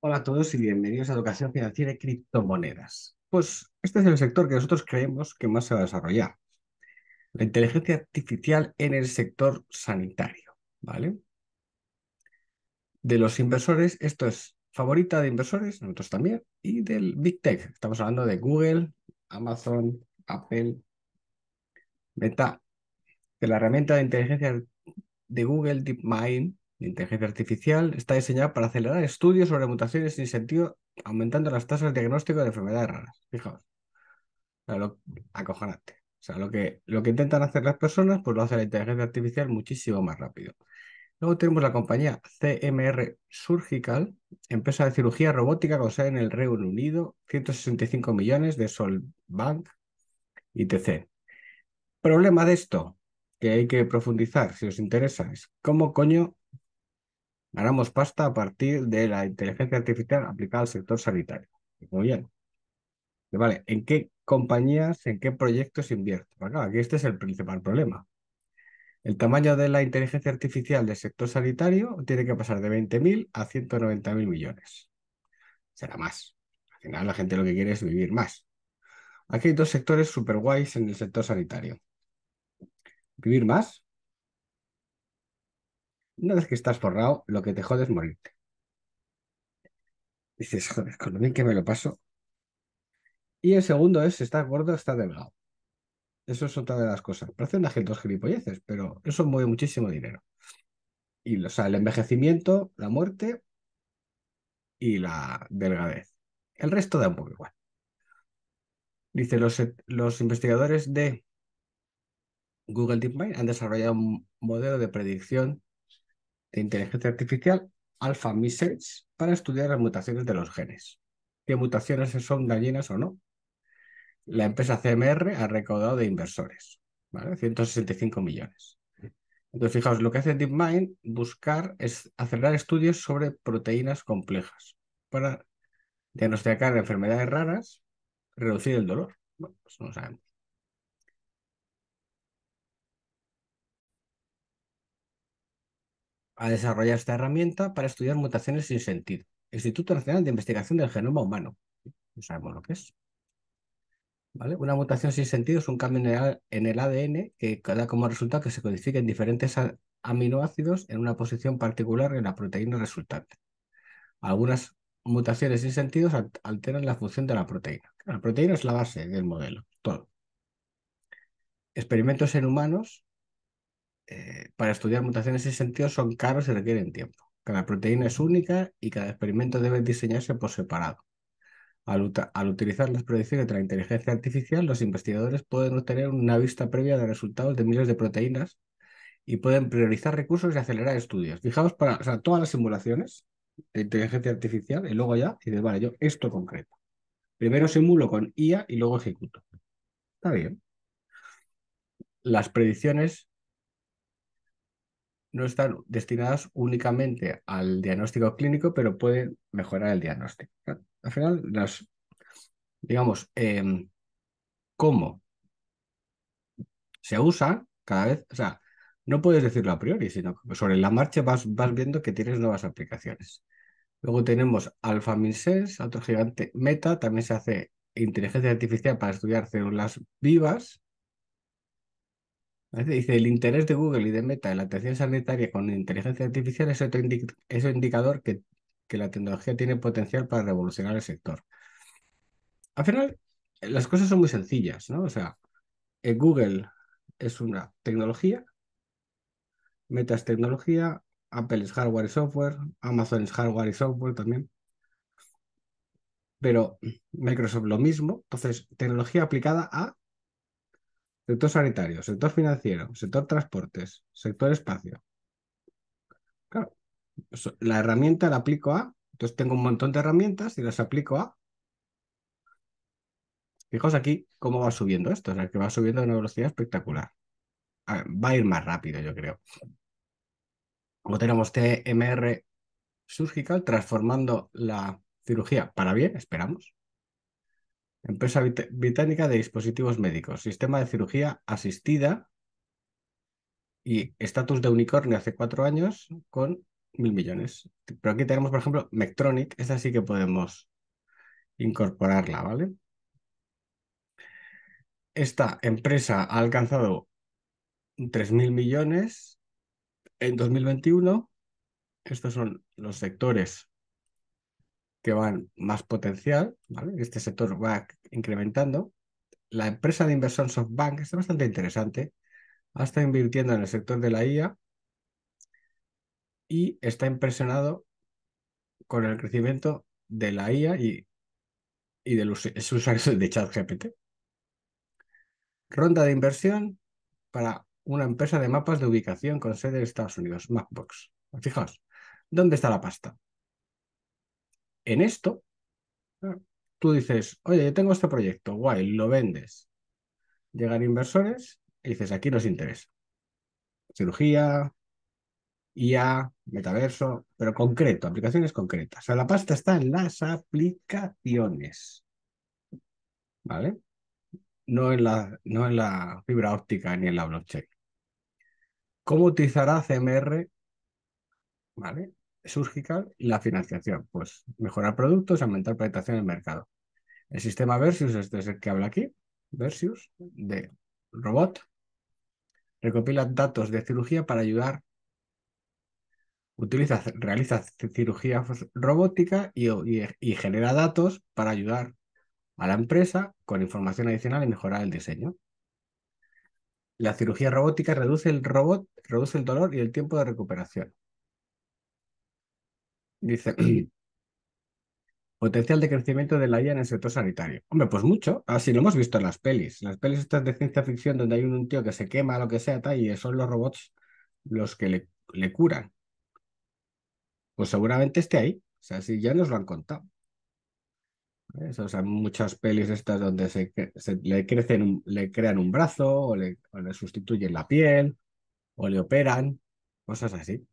Hola a todos y bienvenidos a Educación Financiera y Criptomonedas. Pues este es el sector que nosotros creemos que más se va a desarrollar. La inteligencia artificial en el sector sanitario, ¿vale? De los inversores, esto es favorita de inversores, nosotros también, y del Big Tech. Estamos hablando de Google, Amazon, Apple, Meta, de la herramienta de inteligencia de Google DeepMind, la inteligencia artificial está diseñada para acelerar estudios sobre mutaciones sin sentido, aumentando las tasas de diagnóstico de enfermedades raras. Fijaos. lo, acojonante. O sea, lo que, lo que intentan hacer las personas, pues lo hace la inteligencia artificial muchísimo más rápido. Luego tenemos la compañía CMR Surgical, empresa de cirugía robótica con sede en el Reino Unido, 165 millones de Solbank y TC. Problema de esto, que hay que profundizar si os interesa, es cómo coño Ganamos pasta a partir de la inteligencia artificial aplicada al sector sanitario. Muy bien. Vale, ¿en qué compañías, en qué proyectos invierte? Pues aquí este es el principal problema. El tamaño de la inteligencia artificial del sector sanitario tiene que pasar de 20.000 a 190.000 millones. Será más. Al final la gente lo que quiere es vivir más. Aquí hay dos sectores super guays en el sector sanitario. Vivir más una vez que estás forrado, lo que te jode es morirte. Dices, joder, con lo bien que me lo paso. Y el segundo es, si estás gordo, estás delgado. Eso es otra de las cosas. Parecen agentes gilipolleces, pero eso mueve muchísimo dinero. Y o sea, el envejecimiento, la muerte y la delgadez. El resto da un poco igual. Dice, los, los investigadores de Google DeepMind han desarrollado un modelo de predicción de inteligencia artificial Alpha para estudiar las mutaciones de los genes. ¿Qué mutaciones son dañinas o no? La empresa CMR ha recaudado de inversores, ¿vale? 165 millones. Entonces, fijaos, lo que hace DeepMind buscar es acelerar estudios sobre proteínas complejas para diagnosticar enfermedades raras, reducir el dolor. Bueno, pues no sabemos. a desarrollar esta herramienta para estudiar mutaciones sin sentido. Instituto Nacional de Investigación del Genoma Humano. No sabemos lo que es. ¿Vale? Una mutación sin sentido es un cambio en el ADN que da como resultado que se codifiquen diferentes aminoácidos en una posición particular en la proteína resultante. Algunas mutaciones sin sentido alteran la función de la proteína. La proteína es la base del modelo, todo. Experimentos en humanos eh, para estudiar mutaciones en ese sentido son caros y requieren tiempo. Cada proteína es única y cada experimento debe diseñarse por separado. Al, utilizar las predicciones de la inteligencia artificial, los investigadores pueden obtener una vista previa de resultados de miles de proteínas y pueden priorizar recursos y acelerar estudios. Fijaos para todas las simulaciones de inteligencia artificial y luego ya dices, vale, yo esto concreto. Primero simulo con IA y luego ejecuto. Está bien. Las predicciones no están destinadas únicamente al diagnóstico clínico, pero pueden mejorar el diagnóstico. Al final, las, digamos, em, cómo se usa cada vez, o sea, no puedes decirlo a priori, sino sobre la marcha vas, vas viendo que tienes nuevas aplicaciones. Luego tenemos AlphaMinSense, otro gigante meta, también se hace inteligencia artificial para estudiar células vivas. Dice, el interés de Google y de Meta en la atención sanitaria con inteligencia artificial es otro, indicador que, que la tecnología tiene potencial para revolucionar el sector. Al final, las cosas son muy sencillas, ¿no? O sea, eh, Google es una tecnología, Meta es tecnología, Apple es hardware y software, Amazon es hardware y software también. Pero Microsoft lo mismo, entonces tecnología aplicada a sector sanitario, sector financiero, sector transportes, sector espacio. la herramienta la aplico a, entonces tengo un montón de herramientas y las aplico a. Fijaos aquí cómo va subiendo esto, o sea, que va subiendo a una velocidad espectacular. va a ir más rápido, yo creo. Como tenemos TMR surgical transformando la cirugía para bien, esperamos. Empresa Británica de Dispositivos Médicos, Sistema de Cirugía Asistida y estatus de unicornio hace cuatro años con mil millones. Pero aquí tenemos, por ejemplo, Mectronic, esta sí que podemos incorporarla, ¿vale? Esta empresa ha alcanzado 3.000 millones en 2021. Estos son los sectores que van más potencial, este sector va incrementando. La empresa de inversión SoftBank está bastante interesante, está invirtiendo en el sector de la IA y está impresionado con el crecimiento de la IA y, de los usuarios de ChatGPT. Ronda de inversión para una empresa de mapas de ubicación con sede en Estados Unidos, Mapbox. Fijaos, ¿dónde está la pasta? en esto, tú dices, oye, tengo este proyecto, guay, lo vendes. Llegan inversores y dices, aquí nos interesa. Cirugía, IA, metaverso, pero concreto, aplicaciones concretas. O sea, la pasta está en las aplicaciones. ¿Vale? No en la, no en la fibra óptica ni en la blockchain. ¿Cómo utilizará CMR? ¿Vale? surgical y la financiación. Pues mejorar productos, aumentar penetración en el mercado. El sistema Versus, este es el que habla aquí, Versus, de robot, recopila datos de cirugía para ayudar, utiliza, realiza cirugía robótica y, y genera datos para ayudar a la empresa con información adicional y mejorar el diseño. La cirugía robótica reduce el robot, reduce el dolor y el tiempo de recuperación. Dice, potencial de crecimiento de la IA en el sector sanitario. Hombre, pues mucho. Así ah, lo hemos visto en las pelis. Las pelis estas de ciencia ficción donde hay un, tío que se quema, lo que sea, tal, y son los robots los que le, curan. Pues seguramente esté ahí. O sea, si ya nos lo han contado. O sea, muchas pelis estas donde se, le, crecen le crean un brazo o le sustituyen la piel o le operan, cosas así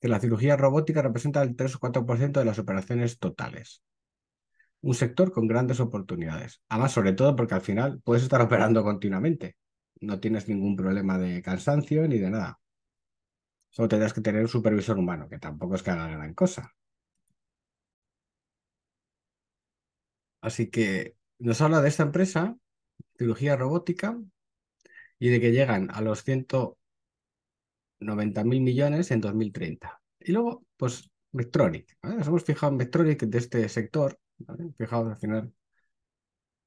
que la cirugía robótica representa el 3 o 4% de las operaciones totales. Un sector con grandes oportunidades. Además, sobre todo porque al final puedes estar operando continuamente. No tienes ningún problema de cansancio ni de nada. Solo tendrás que tener un supervisor humano, que tampoco es que haga gran cosa. Así que nos habla de esta empresa, cirugía robótica, y de que llegan a los 100 90.000 millones en 2030. Y luego, pues, Vectronic. Nos hemos fijado en Vectronic de este sector. Fijaos, al final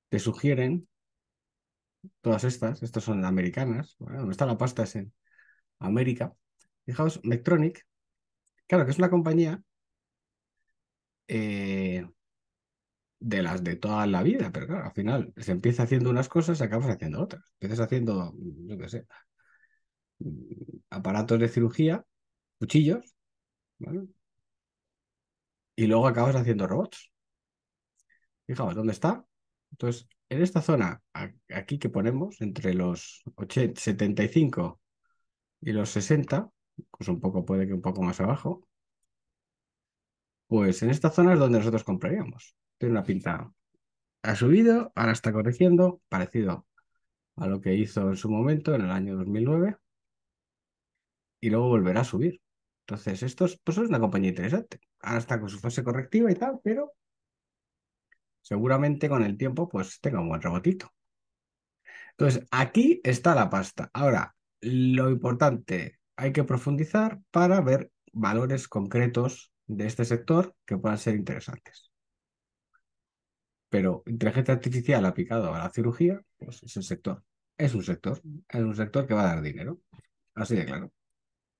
te sugieren todas estas. Estas son americanas. Bueno, Donde está la pasta es en América. Fijaos, Vectronic. Claro, que es una compañía eh, de las de toda la vida, pero claro, al final se empieza haciendo unas cosas, y acabas haciendo otras. Empiezas haciendo, yo qué sé, aparatos de cirugía, cuchillos, y luego acabas haciendo robots. Fijaos, ¿dónde está? Entonces, en esta zona, aquí que ponemos, entre los 75 y los 60, pues un poco puede que un poco más abajo, pues en esta zona es donde nosotros compraríamos. Tiene una pinta. Ha subido, ahora está corrigiendo, parecido a lo que hizo en su momento, en el año 2009 y luego volverá a subir. Entonces, esto es, pues una compañía interesante. Ahora está con su fase correctiva y tal, pero seguramente con el tiempo pues tenga un buen rebotito. Entonces, aquí está la pasta. Ahora, lo importante, hay que profundizar para ver valores concretos de este sector que puedan ser interesantes. Pero inteligencia artificial aplicado a la cirugía, pues es el sector. Es un sector, es un sector que va a dar dinero. Así de claro.